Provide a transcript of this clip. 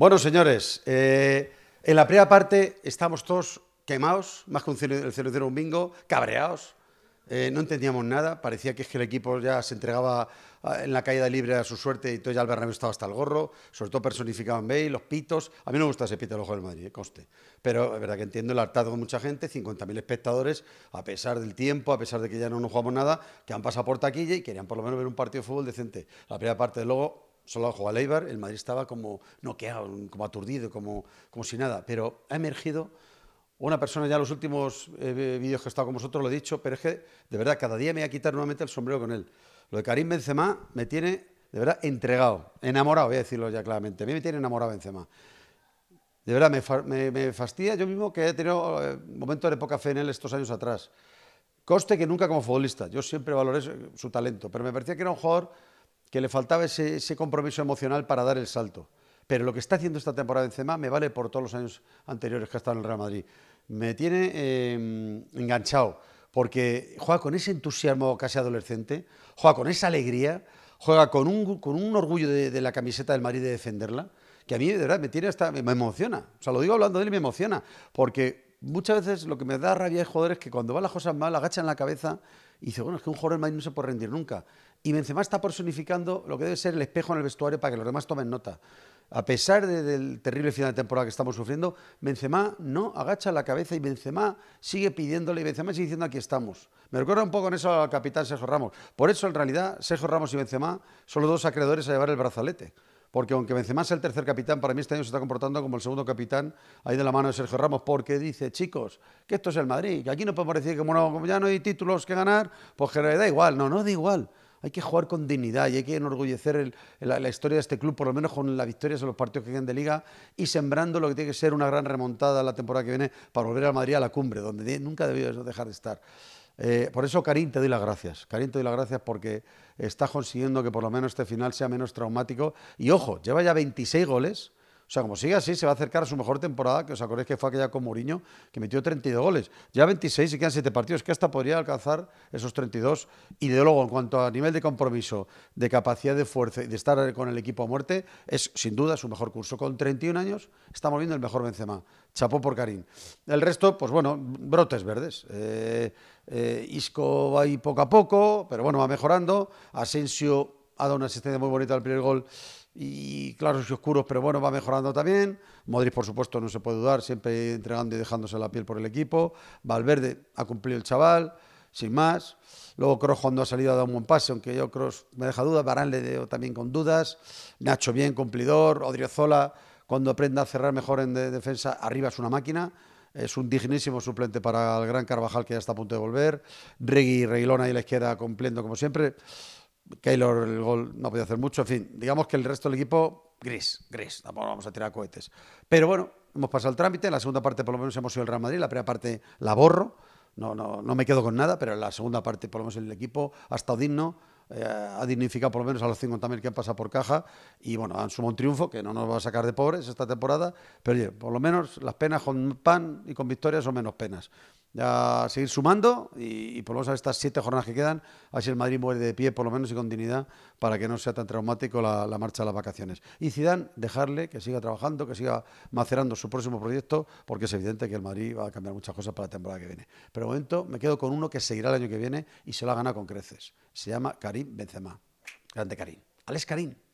Bueno, señores, eh, en la primera parte estamos todos quemados, más que un 0-0 un bingo, cabreados. Eh, no entendíamos nada, parecía que, el equipo ya se entregaba ah, en la caída libre a su suerte y todo ya el Bernabéu estaba hasta el gorro, sobre todo personificaban Bay, los pitos. A mí no me gusta ese pito del ojo del Madrid, eh, conste. Pero es verdad que entiendo el hartado de mucha gente, 50.000 espectadores, a pesar del tiempo, a pesar de que ya no nos jugamos nada, que han pasado por taquilla y querían por lo menos ver un partido de fútbol decente. La primera parte, luego, solo jugado a Leibar, el Madrid estaba como noqueado, como aturdido, como, como si nada. Pero ha emergido una persona, ya en los últimos eh, vídeos que he estado con vosotros lo he dicho, pero es que de verdad cada día me voy a quitar nuevamente el sombrero con él. Lo de Karim Benzema me tiene de verdad entregado, enamorado, voy a decirlo ya claramente. A mí me tiene enamorado Benzema. De verdad, me, fastidia yo mismo que he tenido eh, momentos de poca fe en él estos años atrás. Coste que nunca como futbolista, yo siempre valoré su talento, pero me parecía que era un jugador que le faltaba ese, compromiso emocional para dar el salto. Pero lo que está haciendo esta temporada en CEMA me vale por todos los años anteriores que ha estado en el Real Madrid. Me tiene em, enganchado porque juega con ese entusiasmo casi adolescente, juega con esa alegría, juega con un, con un orgullo de, la camiseta del Madrid de defenderla, que a mí de verdad me tiene hasta, me, emociona. O sea, lo digo hablando de él y me emociona, porque muchas veces lo que me da rabia de jugadores que cuando van las cosas mal agachan la cabeza y dicen, bueno, es que un jugador del Madrid no se puede rendir nunca. Y Benzema está personificando lo que debe ser el espejo en el vestuario para que los demás tomen nota. A pesar del terrible final de temporada que estamos sufriendo, Benzema no agacha la cabeza y Benzema sigue pidiéndole y Benzema sigue diciendo aquí estamos. Me recuerda un poco en eso al capitán Sergio Ramos. Por eso, en realidad, Sergio Ramos y Benzema son los dos acreedores a llevar el brazalete porque aunque Benzema es el tercer capitán, para mí este año se está comportando como el segundo capitán ahí de la mano de Sergio Ramos, porque dice, chicos, que esto es el Madrid, que aquí no podemos decir que como ya no hay títulos que ganar, pues que da igual, no, no da igual hay que jugar con dignidad y hay que enorgullecer la, historia de este club, por lo menos con las victorias de los partidos que quedan de liga y sembrando lo que tiene que ser una gran remontada la temporada que viene para volver a Madrid a la cumbre, donde nunca debió dejar de estar. Eh, por eso, Karim, te doy las gracias. Karim, te doy las gracias porque estás consiguiendo que por lo menos este final sea menos traumático. Y ojo, lleva ya 26 goles o sea, como sigue así, se va a acercar a su mejor temporada, que os acordáis que fue aquella con Mourinho, que metió 32 goles. Ya 26 y quedan 7 partidos, que hasta podría alcanzar esos 32. Y de luego, en cuanto a nivel de compromiso, de capacidad de fuerza y de estar con el equipo a muerte, es sin duda su mejor curso. Con 31 años estamos viendo el mejor Benzema. Chapó por Karim. El resto, pues bueno, brotes verdes. Eh, eh, Isco va ahí poco a poco, pero bueno, va mejorando. Asensio ha dado una asistencia muy bonita al primer gol y claros y oscuros, pero bueno, va mejorando también. Modric, por supuesto, no se puede dudar, siempre entregando y dejándose la piel por el equipo. Valverde ha cumplido el chaval, sin más. Luego Kroos cuando ha salido ha dado un buen pase, aunque yo Kroos me deja dudas, Barán le dio también con dudas. Nacho bien, cumplidor. Odriozola, cuando aprenda a cerrar mejor en defensa, arriba es una máquina. Es un dignísimo suplente para el gran Carvajal que ya está a punto de volver. Regui y ahí la izquierda cumpliendo como siempre. Keylor el gol no podía hacer mucho. En fin, digamos que el resto del equipo, gris, gris. Tampoco vamos a tirar cohetes. Pero bueno, hemos pasado el trámite. En la segunda parte, por lo menos, hemos sido el Real Madrid. La primera parte la borro. No, no, me quedo con nada, pero en la segunda parte, por lo menos, el equipo ha estado digno. Eh, ha dignificado por lo menos a los 50.000 que han pasado por caja y bueno, han sumado un triunfo que no nos va a sacar de pobres esta temporada, pero oye, por lo menos las penas con pan y con victorias son menos penas a seguir sumando y, por lo menos a estas siete jornadas que quedan, a ver si el Madrid muere de pie por lo menos y con dignidad para que no sea tan traumático la, marcha de las vacaciones. Y Zidane, dejarle que siga trabajando, que siga macerando su próximo proyecto, porque es evidente que el Madrid va a cambiar muchas cosas para la temporada que viene. Pero de momento me quedo con uno que seguirá el año que viene y se lo ha ganado con creces. Se llama Karim Benzema. Grande Karim. Alex Karim.